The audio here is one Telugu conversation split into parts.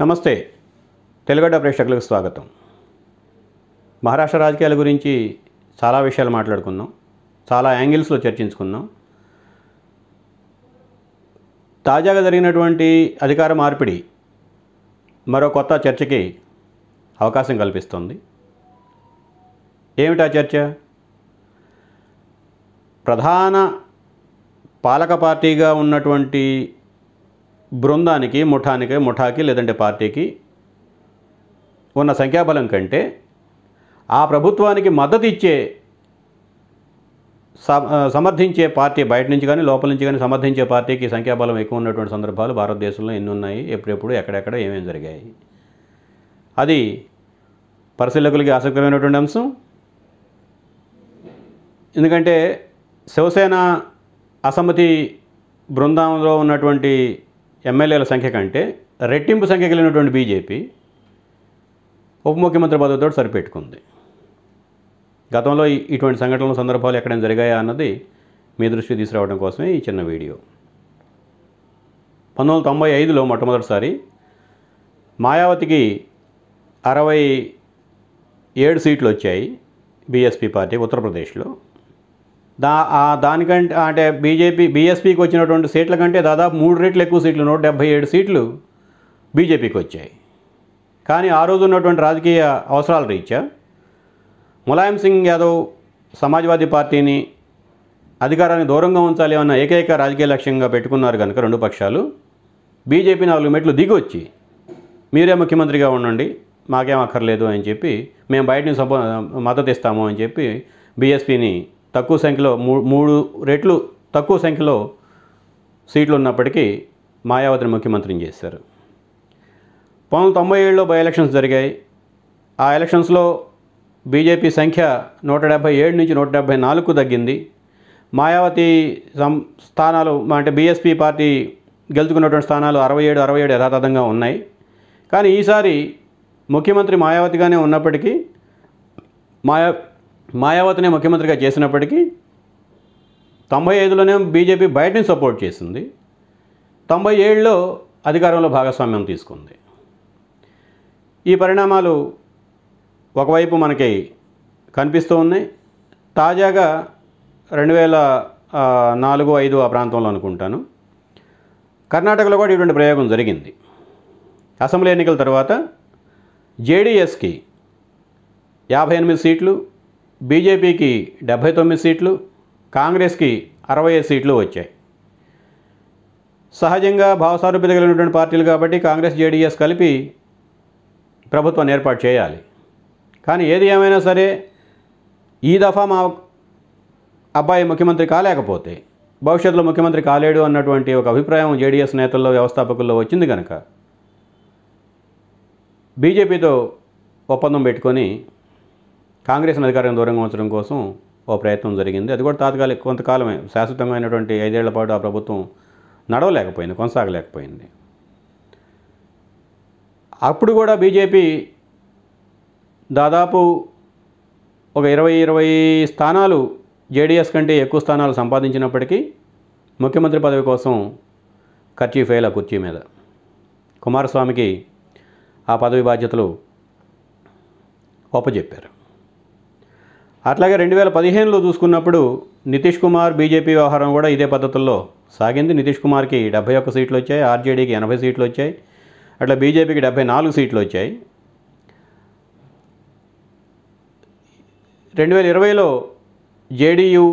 నమస్తే తెలుగడ్డ ప్రేక్షకులకు స్వాగతం మహారాష్ట్ర రాజకీయాల గురించి చాలా విషయాలు మాట్లాడుకుందాం చాలా యాంగిల్స్లో చర్చించుకుందాం తాజాగా జరిగినటువంటి అధికార మార్పిడి మరో కొత్త చర్చకి అవకాశం కల్పిస్తుంది ఏమిటా చర్చ ప్రధాన పాలక పార్టీగా ఉన్నటువంటి బృందానికి ముఠానికి ముఠాకి లేదంటే పార్టీకి ఉన్న సంఖ్యాబలం కంటే ఆ ప్రభుత్వానికి మద్దతు ఇచ్చే సమర్థించే పార్టీ బయట నుంచి కానీ లోపల నుంచి కానీ సమర్థించే పార్టీకి సంఖ్యాబలం ఎక్కువ ఉన్నటువంటి సందర్భాలు భారతదేశంలో ఎన్ని ఉన్నాయి ఎప్పుడెప్పుడు ఎక్కడెక్కడ ఏమేమి జరిగాయి అది పరిశీలకులకి ఆసక్తికరమైనటువంటి అంశం ఎందుకంటే శివసేన అసమ్మతి బృందంలో ఉన్నటువంటి ఎమ్మెల్యేల సంఖ్య కంటే రెట్టింపు సంఖ్య కలిగినటువంటి బీజేపీ ఉప ముఖ్యమంత్రి పదవితో సరిపెట్టుకుంది గతంలో ఇటువంటి సంఘటనల సందర్భాలు ఎక్కడైనా జరిగాయా అన్నది మీ దృష్టికి తీసుకురావడం కోసమే ఈ చిన్న వీడియో పంతొమ్మిది వందల తొంభై ఐదులో మొట్టమొదటిసారి మాయావతికి అరవై ఏడు సీట్లు వచ్చాయి బీఎస్పీ పార్టీ ఉత్తరప్రదేశ్లో దా దానికంటే అంటే బీజేపీ బీఎస్పీకి వచ్చినటువంటి సీట్ల కంటే దాదాపు మూడు రెట్లు ఎక్కువ సీట్లు నూట డెబ్బై ఏడు సీట్లు బీజేపీకి వచ్చాయి కానీ ఆ రోజు ఉన్నటువంటి రాజకీయ అవసరాల రీత్యా ములాయం సింగ్ యాదవ్ సమాజ్వాదీ పార్టీని అధికారాన్ని దూరంగా ఉంచాలి అన్న ఏకైక రాజకీయ లక్ష్యంగా పెట్టుకున్నారు కనుక రెండు పక్షాలు బీజేపీ నాలుగు మెట్లు దిగొచ్చి మీరే ముఖ్యమంత్రిగా ఉండండి మాకేం అక్కర్లేదు అని చెప్పి మేము బయట నుంచి మద్దతు ఇస్తాము అని చెప్పి బీఎస్పీని తక్కువ సంఖ్యలో మూడు రెట్లు తక్కువ సంఖ్యలో సీట్లు ఉన్నప్పటికీ మాయావతిని ముఖ్యమంత్రిని చేశారు పంతొమ్మిది తొంభై ఏడులో బై ఎలక్షన్స్ జరిగాయి ఆ ఎలక్షన్స్లో బీజేపీ సంఖ్య నూట డెబ్భై ఏడు నుంచి నూట డెబ్భై నాలుగు తగ్గింది మాయావతి సం స్థానాలు అంటే బీఎస్పీ పార్టీ గెలుచుకున్నటువంటి స్థానాలు అరవై ఏడు అరవై ఏడు యథాతథంగా ఉన్నాయి కానీ ఈసారి ముఖ్యమంత్రి మాయావతిగానే ఉన్నప్పటికీ మాయా మాయావతిని ముఖ్యమంత్రిగా చేసినప్పటికీ తొంభై ఐదులోనే బీజేపీ బయటని సపోర్ట్ చేసింది తొంభై ఏడులో అధికారంలో భాగస్వామ్యం తీసుకుంది ఈ పరిణామాలు ఒకవైపు మనకి కనిపిస్తూ ఉన్నాయి తాజాగా రెండు వేల నాలుగు ఐదు ఆ ప్రాంతంలో అనుకుంటాను కర్ణాటకలో కూడా ఇటువంటి ప్రయోగం జరిగింది అసెంబ్లీ ఎన్నికల తర్వాత జేడీఎస్కి యాభై ఎనిమిది సీట్లు బీజేపీకి డెబ్భై తొమ్మిది సీట్లు కాంగ్రెస్కి అరవై ఐదు సీట్లు వచ్చాయి సహజంగా భావసారూప్యత కలిగినటువంటి పార్టీలు కాబట్టి కాంగ్రెస్ జేడీఎస్ కలిపి ప్రభుత్వం ఏర్పాటు చేయాలి కానీ ఏది ఏమైనా సరే ఈ దఫా మా అబ్బాయి ముఖ్యమంత్రి కాలేకపోతే భవిష్యత్తులో ముఖ్యమంత్రి కాలేడు అన్నటువంటి ఒక అభిప్రాయం జేడీఎస్ నేతల్లో వ్యవస్థాపకుల్లో వచ్చింది కనుక బీజేపీతో ఒప్పందం పెట్టుకొని కాంగ్రెస్ అధికారం దూరంగా ఉంచడం కోసం ఓ ప్రయత్నం జరిగింది అది కూడా తాత్కాలిక కొంతకాలమే శాశ్వతమైనటువంటి ఐదేళ్ల పాటు ఆ ప్రభుత్వం నడవలేకపోయింది కొనసాగలేకపోయింది అప్పుడు కూడా బీజేపీ దాదాపు ఒక ఇరవై ఇరవై స్థానాలు జేడీఎస్ కంటే ఎక్కువ స్థానాలు సంపాదించినప్పటికీ ముఖ్యమంత్రి పదవి కోసం ఖర్చీ ఫెయిల్ ఆ కుర్చీ మీద కుమారస్వామికి ఆ పదవి బాధ్యతలు ఒప్పజెప్పారు అట్లాగే రెండు వేల పదిహేనులో చూసుకున్నప్పుడు నితీష్ కుమార్ బీజేపీ వ్యవహారం కూడా ఇదే పద్ధతుల్లో సాగింది నితీష్ కుమార్కి డెబ్బై ఒక్క సీట్లు వచ్చాయి ఆర్జేడీకి ఎనభై సీట్లు వచ్చాయి అట్లా బీజేపీకి డెబ్బై నాలుగు సీట్లు వచ్చాయి రెండు వేల ఇరవైలో జేడీయూ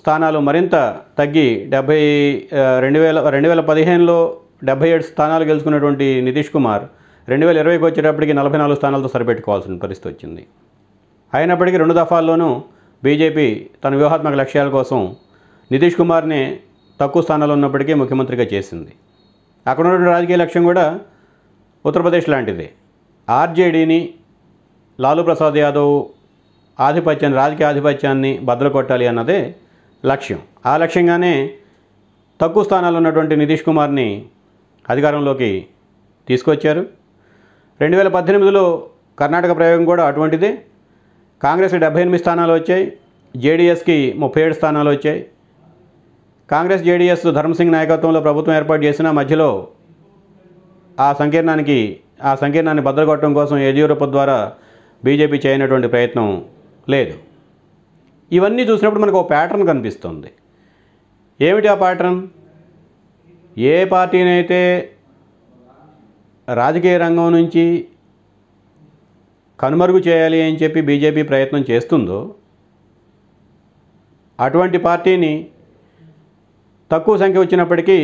స్థానాలు మరింత తగ్గి డెబ్బై రెండు వేల రెండు వేల పదిహేనులో డెబ్బై ఏడు స్థానాలు గెలుచుకున్నటువంటి నితీష్ కుమార్ రెండు వేల ఇరవైకి వచ్చేటప్పటికి నలభై నాలుగు స్థానాలతో సరిపెట్టుకోవాల్సిన పరిస్థితి వచ్చింది అయినప్పటికీ రెండు దఫాల్లోనూ బీజేపీ తన వ్యూహాత్మక లక్ష్యాల కోసం నితీష్ కుమార్ని తక్కువ స్థానంలో ఉన్నప్పటికీ ముఖ్యమంత్రిగా చేసింది అక్కడ ఉన్నటువంటి రాజకీయ లక్ష్యం కూడా ఉత్తరప్రదేశ్ లాంటిది ఆర్జేడీని లాలూ ప్రసాద్ యాదవ్ ఆధిపత్యాన్ని రాజకీయ ఆధిపత్యాన్ని బద్దలు కొట్టాలి అన్నదే లక్ష్యం ఆ లక్ష్యంగానే తక్కువ స్థానాల్లో ఉన్నటువంటి నితీష్ కుమార్ని అధికారంలోకి తీసుకొచ్చారు రెండు వేల పద్దెనిమిదిలో కర్ణాటక ప్రయోగం కూడా అటువంటిదే కాంగ్రెస్కి డెబ్బై ఎనిమిది స్థానాలు వచ్చాయి జేడీఎస్కి ముప్పై ఏడు స్థానాలు వచ్చాయి కాంగ్రెస్ జేడీఎస్ ధర్మసింగ్ నాయకత్వంలో ప్రభుత్వం ఏర్పాటు చేసిన మధ్యలో ఆ సంకీర్ణానికి ఆ సంకీర్ణాన్ని భద్రగొట్టడం కోసం యడ్యూరప్ప ద్వారా బీజేపీ చేయనటువంటి ప్రయత్నం లేదు ఇవన్నీ చూసినప్పుడు మనకు ఒక ప్యాటర్న్ కనిపిస్తుంది ఏమిటి ఆ ప్యాటర్న్ ఏ పార్టీనైతే రాజకీయ రంగం నుంచి కనుమరుగు చేయాలి అని చెప్పి బీజేపీ ప్రయత్నం చేస్తుందో అటువంటి పార్టీని తక్కువ సంఖ్య వచ్చినప్పటికీ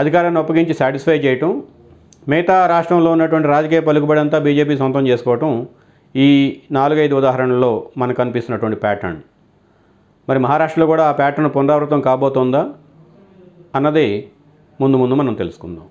అధికారాన్ని అప్పగించి సాటిస్ఫై చేయటం మిగతా రాష్ట్రంలో ఉన్నటువంటి రాజకీయ పలుకుబడి అంతా బీజేపీ సొంతం చేసుకోవటం ఈ నాలుగైదు ఉదాహరణలో మనకు అనిపిస్తున్నటువంటి ప్యాటర్న్ మరి మహారాష్ట్రలో కూడా ఆ ప్యాటర్న్ పునరావృతం కాబోతోందా అన్నది ముందు ముందు మనం తెలుసుకుందాం